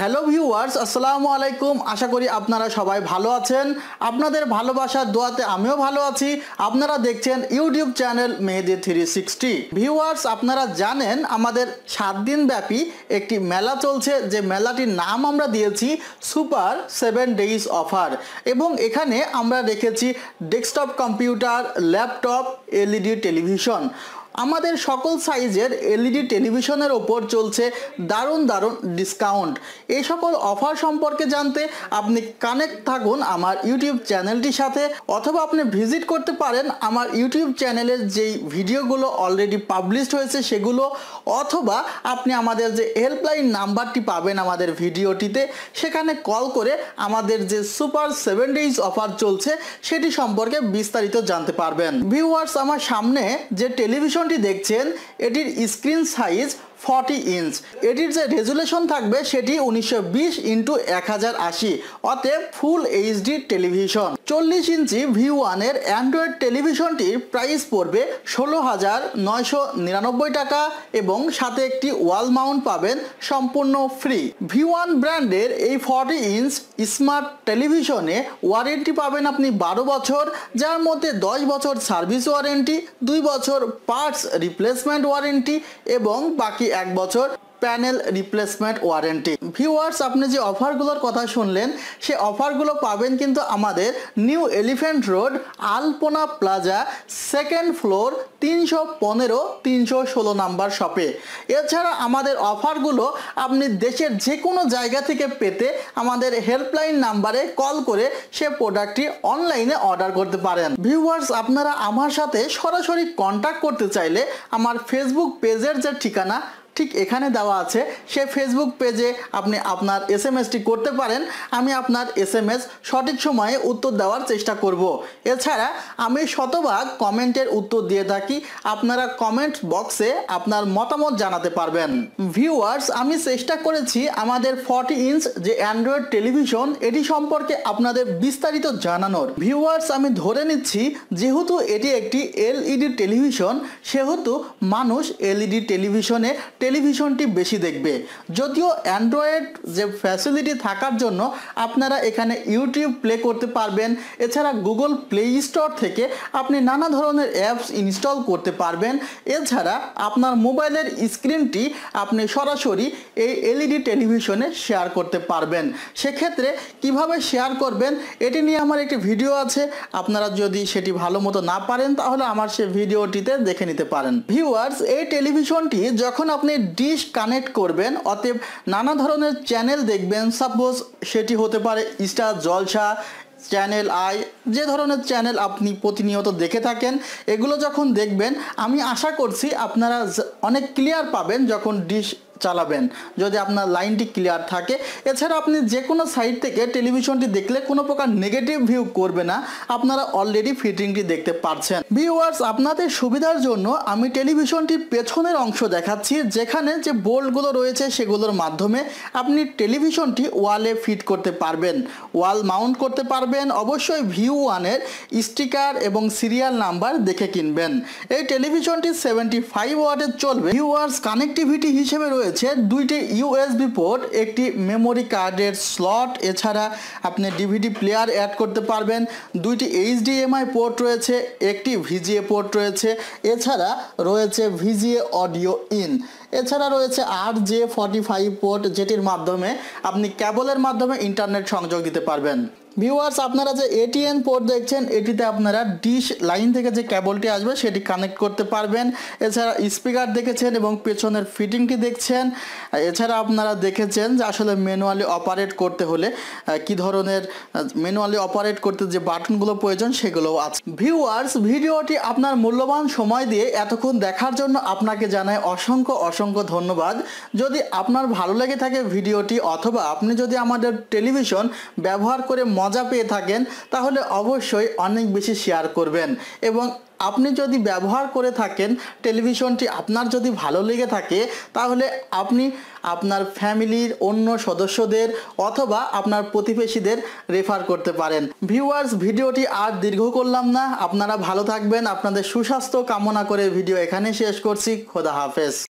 Hello viewers আসসালামু আলাইকুম আশা করি আপনারা সবাই ভালো আছেন আপনাদের ভালোবাসার দোয়াতে আমিও ভালো আছি আপনারা দেখছেন YouTube channel Mehedi three sixty viewers আপনারা জানেন আমাদের সাত দিন ব্যাপী একটি মেলা চলছে যে মেলাটির নাম আমরা দিয়েছি সুপার সেভেন ডেইজ অফার এবং এখানে আমরা রেখেছি desktop computer laptop LED television আমাদের সকল সাইজের এলইডি টেলিভিশনের ওপর চলছে দারুণ দারুণ ডিসকাউন্ট এই সকল অফার সম্পর্কে জানতে আপনি কানেক্ট থাকুন আমার ইউটিউব চ্যানেলটির সাথে অথবা আপনি ভিজিট করতে পারেন আমার ইউটিউব চ্যানেলের যেই ভিডিওগুলো অলরেডি পাবলিশড হয়েছে সেগুলো অথবা আপনি আমাদের যে হেল্পলাইন নাম্বারটি পাবেন আমাদের ভিডিওটিতে সেখানে কল করে আমাদের যে সুপার সেভেন ডেইজ অফার চলছে সেটি সম্পর্কে বিস্তারিত জানতে পারবেন ভিউয়ার্স আমার সামনে যে টেলিভিশন প্রতিবেদনটি দেখছেন এটির স্ক্রিন সাইজ ফর্টি ইঞ্চ এটির যে রেজুলেশন থাকবে সেটি উনিশশো বিশ ইন্টু এক হাজার আশি অতএব ফুল এইচডি টেলিভিশন চল্লিশ ইঞ্চি ভি ওয়ানের অ্যান্ড্রয়েড টেলিভিশনটির প্রাইস পড়বে ষোলো হাজার নয়শো নিরানব্বই টাকা এবং সাথে একটি ওয়াল মাউন্ট পাবেন সম্পূর্ণ ফ্রি ভি ওয়ান ব্র্যান্ডের এই ফর্টি ইঞ্চ স্মার্ট টেলিভিশনে ওয়ারেন্টি পাবেন আপনি বারো বছর যার মধ্যে দশ বছর সার্ভিস ওয়ারেন্টি দুই বছর পার্টস রিপ্লেসমেন্ট ওয়ারেন্টি এবং বাকি বাকি এক বছর প্যানেল রিপ্লেসমেন্ট ওয়ারেন্টি ভিউয়ার্স আপনি যে অফারগুলোর কথা শুনলেন সে অফারগুলো পাবেন কিন্তু আমাদের new elephant road Alpana plaza second floor তিনশো পনেরো তিনশো ষোলো নাম্বার শপে এছাড়া আমাদের অফারগুলো আপনি দেশের যে কোনো জায়গা থেকে পেতে আমাদের হেল্পলাইন নাম্বারে কল করে সে প্রোডাক্টটি অনলাইনে অর্ডার করতে পারেন ভিউয়ার্স আপনারা আমার সাথে সরাসরি কন্ট্যাক্ট করতে চাইলে আমার ফেসবুক পেজের যে ঠিকানা ঠিক এখানে দেওয়া আছে সে ফেসবুক পেজে আপনি আপনার এস এসটি করতে পারেন আমি আপনার এস এম এস সঠিক সময়ে উত্তর দেওয়ার চেষ্টা করব। এছাড়া আমি শতভাগ কমেন্টের উত্তর দিয়ে থাকি আপনারা কমেন্ট বক্সে আপনার মতামত জানাতে পারবেন ভিউয়ার্স আমি চেষ্টা করেছি আমাদের ফর্টি ইঞ্চ যে অ্যান্ড্রয়েড টেলিভিশন এটি সম্পর্কে আপনাদের বিস্তারিত জানানোর ভিউয়ার্স আমি ধরে নিচ্ছি যেহেতু এটি একটি এলইডি টেলিভিশন e সেহেতু মানুষ e এলইডি টেলিভিশনে টেলিভিশনটি বেশি দেখবে যদিও অ্যান্ড্রয়েড যে ফ্যাসিলিটি থাকার জন্য আপনারা এখানে ইউটিউব প্লে করতে পারবেন এছাড়া গুগল প্লে স্টোর থেকে আপনি নানা ধরনের অ্যাপস ইনস্টল করতে পারবেন এছাড়া আপনার মোবাইলের স্ক্রিনটি আপনি সরাসরি এই এলইডি e টেলিভিশনে শেয়ার করতে পারবেন সেক্ষেত্রে কিভাবে শেয়ার করবেন এটি নিয়ে আমার একটি ভিডিও আছে আপনারা যদি সেটি ভালো মতো না পারেন তাহলে আমার সে ভিডিওটিতে দেখে নিতে পারেন ভিউয়ার্স এই টেলিভিশনটি যখন আপনি ডিশ কানেক্ট করবেন অতএব নানা ধরনের চ্যানেল দেখবেন সাপোজ সেটি হতে পারে স্টার জলসা চ্যানেল আই যে ধরনের চ্যানেল আপনি প্রতিনিয়ত দেখে থাকেন এগুলো যখন দেখবেন আমি আশা করছি আপনারা অনেক ক্লিয়ার পাবেন যখন ডিশ চালাবেন যদি আপনার লাইনটি ক্লিয়ার থাকে এছাড়া আপনি যে কোনো সাইড থেকে টেলিভিশনটি দেখলে কোনো প্রকার নেগেটিভ ভিউ করবে না আপনারা অলরেডি ফিটিংটি দেখতে পারছেন ভিউয়ার্স আপনাদের সুবিধার জন্য আমি টেলিভিশনটির পেছনের অংশ দেখাচ্ছি যেখানে যে বোল্টগুলো রয়েছে সেগুলোর মাধ্যমে আপনি টেলিভিশনটি ওয়ালে ফিট করতে পারবেন ওয়াল মাউন্ট করতে পারবেন অবশ্যই ভিউ ওয়ানের স্টিকার এবং সিরিয়াল নাম্বার দেখে কিনবেন এই টেলিভিশনটি সেভেন্টি ফাইভ ওয়ার্ডের চলবে ভিউয়ার্স কানেক্টিভিটি হিসেবে রয়েছে রয়েছে দুইটি ইউএসবি পোর্ট একটি মেমোরি কার্ডের স্লট এছাড়া আপনি ডিভিডি প্লেয়ার অ্যাড করতে পারবেন দুইটি এইচডিএমআই পোর্ট রয়েছে একটি ভিজিএ পোর্ট রয়েছে এছাড়া রয়েছে ভিজিএ অডিও ইন এছাড়া রয়েছে R J forty five port যেটির মাধ্যমে আপনি ক্যাবলের মাধ্যমে ইন্টারনেট সংযোগ দিতে পারবেন ভিউয়ার্স আপনারা যে এটিএন পোর্ট দেখছেন এটিতে আপনারা ডিশ লাইন থেকে যে ক্যাবলটি আসবে সেটি কানেক্ট করতে পারবেন এছাড়া স্পিকার দেখেছেন এবং পেছনের ফিটিংটি দেখছেন এছাড়া আপনারা দেখেছেন যে আসলে ম্যানুয়ালি অপারেট করতে হলে কি ধরনের ম্যানুয়ালি অপারেট করতে যে বাটনগুলো প্রয়োজন সেগুলোও আছে ভিউয়ার্স ভিডিওটি আপনার মূল্যবান সময় দিয়ে এতক্ষণ দেখার জন্য আপনাকে জানায় অসংখ্য অসংখ্য ধন্যবাদ যদি আপনার ভালো লেগে থাকে ভিডিওটি অথবা আপনি যদি আমাদের টেলিভিশন ব্যবহার করে মজা পেয়ে থাকেন তাহলে অবশ্যই অনেক বেশি শেয়ার করবেন এবং আপনি যদি ব্যবহার করে থাকেন টেলিভিশনটি আপনার যদি ভালো লেগে থাকে তাহলে আপনি আপনার ফ্যামিলির অন্য সদস্যদের অথবা আপনার প্রতিবেশীদের রেফার করতে পারেন ভিউয়ার্স ভিডিওটি আর দীর্ঘ করলাম না আপনারা ভালো থাকবেন আপনাদের সুস্বাস্থ্য কামনা করে ভিডিও এখানে শেষ করছি খোদা হাফেজ